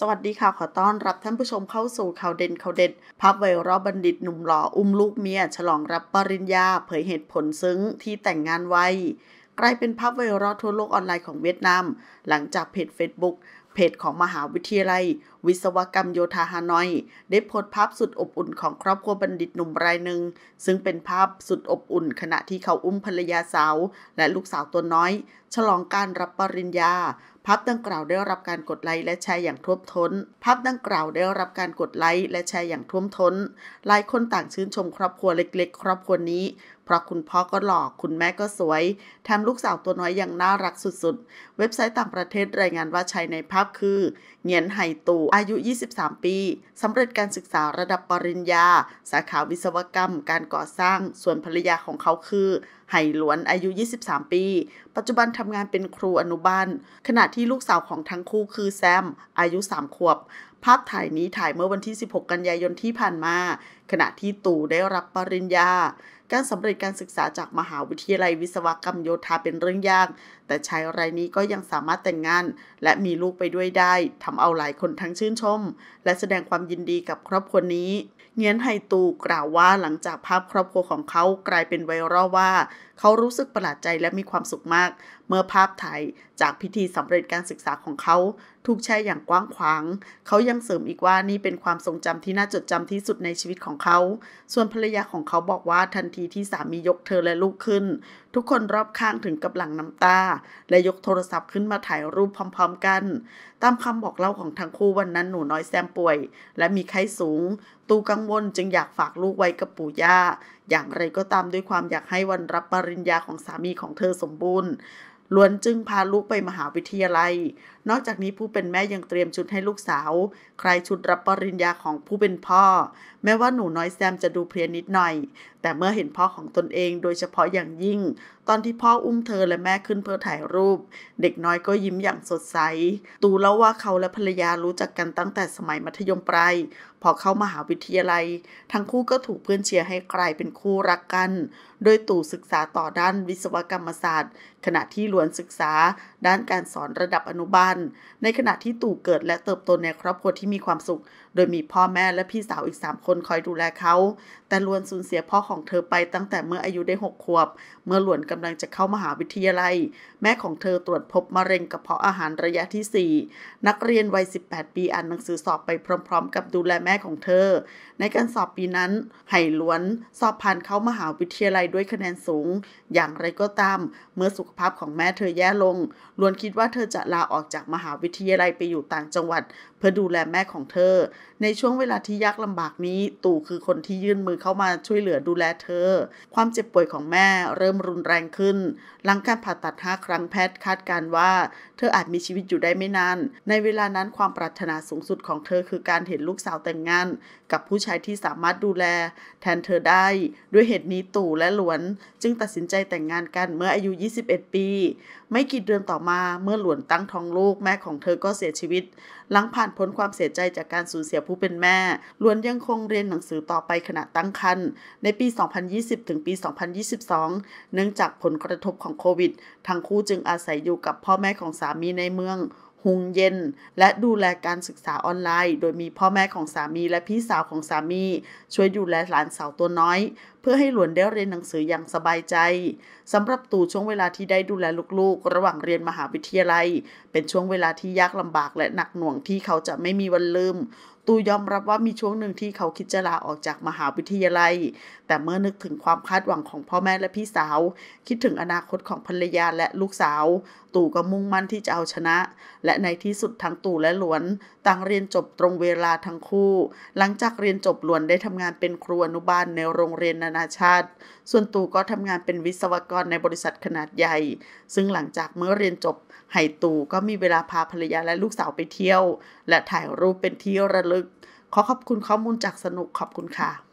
สวัสดีค่ะ ขอต้อน รับ ท่านผู้ชมเข้าสู่ข่าวเด่นข่าวเด็ดพับไวรอบัณฑิตหนุ่มหล่ออุ้มลูกเมียฉลองรับปริญญาเผยเหตุผลซึ้งที่แต่งงานไวกลายเป็นภาพไวรัลทั่วโลกออนไลน์ของเวียดนาม หลังจากเพจ Facebook เพจของมหาวิทยาลัย วิศวกรรมโยธาฮานอย ได้โพสต์ภาพสุดอบอุ่นของครอบครัวบัณฑิตหนุ่มรายหนึ่งซึ่งเป็นภาพสุดอบอุ่น ขณะที่เขาอุ้มภรรยาสาว และลูกสาวตัวน้อย ฉลองการรับปริญญาภาพดังกล่าวได้รับการกดไลค์และแชร์อย่างท่วมท้น ภาพดังกล่าวได้รับการกดไลค์และแชร์อย่างท่วมท้น หลายคนต่างชื่นชมครอบครัวเล็กๆครอบครัวนี้ เพราะคุณพ่อก็หล่อ คุณแม่ก็สวย แถมลูกสาวตัวน้อยยังน่ารักสุดๆ เว็บไซต์ต่างประเทศรายงานว่าชายในภาพคือ เหงียนไห่ตู่อายุ 23 ปี สำเร็จการศึกษาระดับปริญญา สาขาวิศวกรรมการก่อสร้าง ส่วนภรรยาของเขาคือไห่หลวน อายุ 23 ปี ปัจจุบันทำงานเป็นครูอนุบาล ขณะที่ลูกสาวของทั้งคู่คือแซม อายุ 3 ขวบ ภาพถ่ายนี้ถ่ายเมื่อวันที่ 16 กันยายนที่ผ่านมา ขณะที่ตู่ได้รับปริญญาการสำเร็จการศึกษาจากมหาวิทยาลัยวิศวกรรมโยธาเป็นเรื่องยาก แต่ชายรายนี้ก็ยังสามารถแต่งงาน และมีลูกไปด้วยได้ทำเอาหลายคนทั้งชื่นชม และแสดงความยินดีกับครอบครัวนี้ เงียนไฮตูกล่าวว่าหลังจากภาพครอบครัวของเขากลายเป็นไวรัลว่า เขารู้สึกประหลาดใจและมีความสุขมาก เมื่อภาพถ่ายจากพิธีสำเร็จการศึกษาของเขาถูกแช่อย่างกว้างขวาง เขายังเสริมอีกว่านี่เป็นความทรงจำที่น่าจดจำที่สุดในชีวิตของเขา ส่วนภรรยาของเขาบอกว่าทันทีที่สามียกเธอและลูกขึ้น ทุกคนรอบข้างถึงกับหลั่งน้ำตา และยกโทรศัพท์ขึ้นมาถ่ายรูปพร้อมๆกัน ตามคำบอกเล่าของทั้งคู่วันนั้นหนูน้อยแซมป่วย และมีไข้สูงตูกังวลจึงอยากฝากลูกไว้กับปู่ย่าอย่างไรก็ตามด้วยความอยากให้วันรับปริญญาของสามีของเธอสมบูรณ์ล้วนจึงพาลูกไปมหาวิทยาลัย นอกจากนี้ผู้เป็นแม่ยังเตรียมชุดให้ลูกสาว ใครชุดรับปริญญาของผู้เป็นพ่อแม้ว่าหนูน้อยแซมจะดูเพลียนิดหน่อย แต่เมื่อเห็นพ่อของตนเองโดยเฉพาะอย่างยิ่ง ตอนที่พ่ออุ้มเธอและแม่ขึ้นเพื่อถ่ายรูป เด็กน้อยก็ยิ้มอย่างสดใส ตูเล่าว่าเขาและภรรยารู้จักกันตั้งแต่สมัยมัธยมปลายพอเข้ามาหาวิทยาลัย ทั้งคู่ก็ถูกเพื่อนเชียร์ ให้กลายเป็นคู่รักกัน โดยตู่ศึกษาต่อด้านวิศวกรรมศาสตร์ ขณะที่หลวนศึกษา ด้านการสอนระดับอนุบาลในขณะที่ตู่เกิดและเติบโตในครอบครัวที่มีความสุข โดยมีพ่อแม่และพี่สาวอีกสามคนนคอยดูแลเขา แต่ล้วนสูญเสียพ่อของเธอไปตั้งแต่เมื่ออายุได้หกขวบ เมื่อหลวนกำลังจะเข้ามหาวิทยาลัย แม่ของเธอตรวจพบมะเร็งกระเพาะอาหารระยะที่ 4 นักเรียนวัย 18 ปีอ่านหนังสือสอบไปพร้อมๆ กับดูแลแม่ของเธอ ในการสอบปีนั้น ไหหลวนสอบผ่านเข้ามหาวิทยาลัยด้วยคะแนนสูง อย่างไรก็ตาม เมื่อสุขภาพของแม่เธอแย่ลง ลวนคิดว่าเธอจะลาออกจากมหาวิทยาลัยไปอยู่ต่างจังหวัด เพื่อดูแลแม่ของเธอ ในช่วงเวลาที่ยากลำบากนี้ตู่คือคนที่ยื่นมือเข้ามาช่วยเหลือดูแลเธอ ความเจ็บป่วยของแม่เริ่มรุนแรงขึ้น หลังการผ่าตัด 5 ครั้งแพทย์คาดการว่า เธออาจมีชีวิตอยู่ได้ไม่นาน ในเวลานั้นความปรารถนาสูงสุดของเธอคือการเห็นลูกสาวแต่งงาน กับผู้ชายที่สามารถดูแล แทนเธอได้ ด้วยเหตุนี้ตู่และหลวนจึงตัดสินใจแต่งงานกันเมื่ออายุ 21ปี ไม่กี่เดือนต่อมาเมื่อหลวนตั้งท้องลูกแม่ของเธอก็เสียชีวิต หลังผ่านพ้นความเสียใจจากการสูญเสียผู้เป็นแม่หลวนยังคงเรียนหนังสือต่อไปขณะตั้งครรภ์ในปี 2020 ถึงปี 2022 เนื่องจากผลกระทบของโควิดทั้งคู่จึงอาศัยอยู่กับพ่อแม่ของสามีในเมือง หุงเย็น และดูแลการศึกษาออนไลน์โดยมีพ่อแม่ของสามีและพี่สาวของสามี ช่วยดูแลหลานสาวตัวน้อยพื่อให้หลวนได้เรียนหนังสืออย่างสบายใจสำหรับตู่ช่วงเวลาที่ได้ดูแลลูกๆ ระหว่างเรียนมหาวิทยาลัย เป็นช่วงเวลาที่ยากลำบากและหนักหน่วงที่เขาจะไม่มีวันลืม ตู่ยอมรับว่ามีช่วงหนึ่งที่เขาคิดจะลาออกจากมหาวิทยาลัย แต่เมื่อนึกถึงความคาดหวังของพ่อแม่และพี่สาว คิดถึงอนาคตของภรรยาและลูกสาว ตู่ก็มุ่งมั่นที่จะเอาชนะ และในที่สุดทั้งตู่และหลวนต่างเรียนจบตรงเวลาทั้งคู่ หลังจากเรียนจบหลวนได้ทำงานเป็นครูอนุบาลในโรงเรียนนานาชาติ ส่วนตู่ก็ทำงานเป็นวิศวกรในบริษัทขนาดใหญ่ ซึ่งหลังจากเมื่อเรียนจบ ไหตู่ก็มีเวลาพาภรรยาและลูกสาวไปเที่ยว และถ่ายรูปเป็นที่ระลึก ขอขอบคุณข้อมูลจากสนุกขอบคุณค่ะ